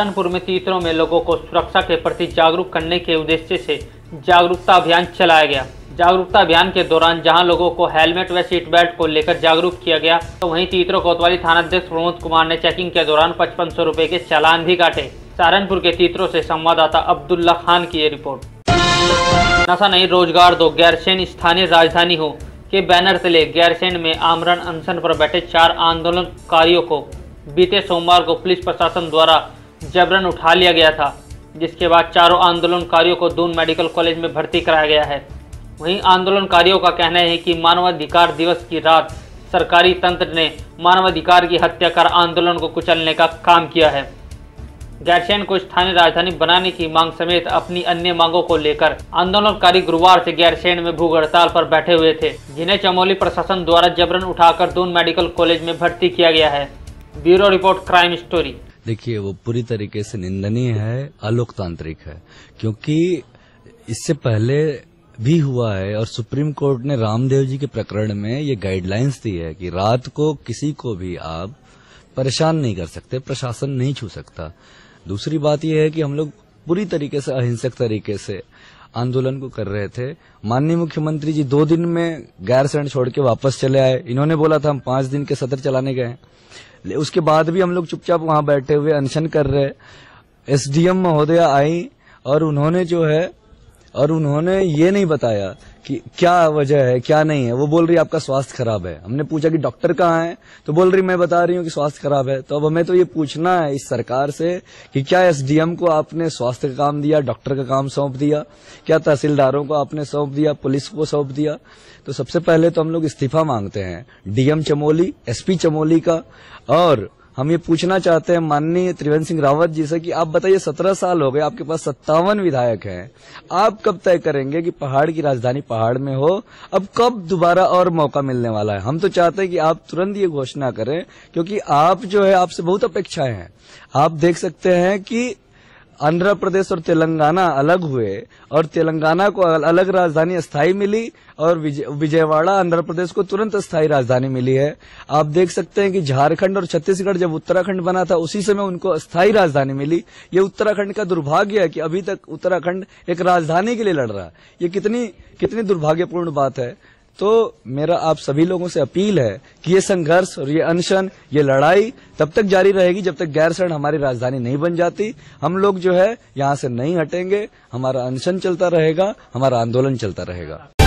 सहारनपुर में तीतरों में लोगों को सुरक्षा के प्रति जागरूक करने के उद्देश्य से जागरूकता अभियान चलाया गया जागरूकता अभियान के दौरान जहां लोगों को हेलमेट व सीट बेल्ट को लेकर जागरूक किया गया तो वहीं तीतरों कोतवाली थाना अध्यक्ष प्रमोद कुमार ने चेकिंग के दौरान पचपन सौ के चालान भी काटे सहारनपुर के तीतरों से संवाददाता अब्दुल्ला खान की ये रिपोर्ट नशा नहीं रोजगार दो गैरसैन स्थानीय राजधानी हो के बैनर तले गैरसैन में आमरण अनशन पर बैठे चार आंदोलनकारियों को बीते सोमवार को पुलिस प्रशासन द्वारा जबरन उठा लिया गया था जिसके बाद चारों आंदोलनकारियों को दून मेडिकल कॉलेज में भर्ती कराया गया है वहीं आंदोलनकारियों का कहना है कि मानवाधिकार दिवस की रात सरकारी तंत्र ने मानवाधिकार की हत्या कर आंदोलन को कुचलने का काम किया है गैरसैन को स्थानीय राजधानी बनाने की मांग समेत अपनी अन्य मांगों को लेकर आंदोलनकारी गुरुवार से गैरसैन में भूख हड़ताल पर बैठे हुए थे जिन्हें चमोली प्रशासन द्वारा जबरन उठाकर दून मेडिकल कॉलेज में भर्ती किया गया है ब्यूरो रिपोर्ट क्राइम स्टोरी देखिए वो पूरी तरीके से निंदनीय है अलोकतांत्रिक है क्योंकि इससे पहले भी हुआ है और सुप्रीम कोर्ट ने रामदेव जी के प्रकरण में ये गाइडलाइंस दी है कि रात को किसी को भी आप परेशान नहीं कर सकते प्रशासन नहीं छू सकता दूसरी बात यह है कि हम लोग पूरी तरीके से अहिंसक तरीके से आंदोलन को कर रहे थे माननीय मुख्यमंत्री जी दो दिन में गैर सैंड छोड़ के वापस चले आए इन्होंने बोला था हम पांच दिन के सत्र चलाने गए उसके बाद भी हम लोग चुपचाप वहां बैठे हुए अनशन कर रहे एसडीएम महोदया आई और उन्होंने जो है और उन्होंने ये नहीं बताया कि क्या वजह है क्या नहीं है वो बोल रही आपका स्वास्थ्य खराब है हमने पूछा कि डॉक्टर कहाँ है तो बोल रही मैं बता रही हूँ कि स्वास्थ्य खराब है तो अब हमें तो ये पूछना है इस सरकार से कि क्या एसडीएम को आपने स्वास्थ्य का काम दिया डॉक्टर का काम सौंप दिया क्या तहसीलदारों को आपने सौंप दिया पुलिस को सौंप दिया तो सबसे पहले तो हम लोग इस्तीफा मांगते हैं डीएम चमोली एसपी चमोली का और हम ये पूछना चाहते हैं माननीय त्रिवेंद्र सिंह रावत जी से कि आप बताइए सत्रह साल हो गए आपके पास सत्तावन विधायक हैं आप कब तय करेंगे कि पहाड़ की राजधानी पहाड़ में हो अब कब दोबारा और मौका मिलने वाला है हम तो चाहते हैं कि आप तुरंत ये घोषणा करें क्योंकि आप जो है आपसे बहुत अपेक्षाएं हैं आप देख सकते हैं कि आंध्र प्रदेश और तेलंगाना अलग हुए और तेलंगाना को अलग राजधानी स्थाई मिली और विजयवाड़ा आंध्र प्रदेश को तुरंत स्थायी राजधानी मिली है आप देख सकते हैं कि झारखंड और छत्तीसगढ़ जब उत्तराखंड बना था उसी समय उनको स्थाई राजधानी मिली ये उत्तराखंड का दुर्भाग्य है कि अभी तक उत्तराखंड एक राजधानी के लिए लड़ रहा है ये कितनी कितनी दुर्भाग्यपूर्ण बात है तो मेरा आप सभी लोगों से अपील है कि ये संघर्ष और ये अनशन ये लड़ाई तब तक जारी रहेगी जब तक गैरसैंण हमारी राजधानी नहीं बन जाती हम लोग जो है यहाँ से नहीं हटेंगे हमारा अनशन चलता रहेगा हमारा आंदोलन चलता रहेगा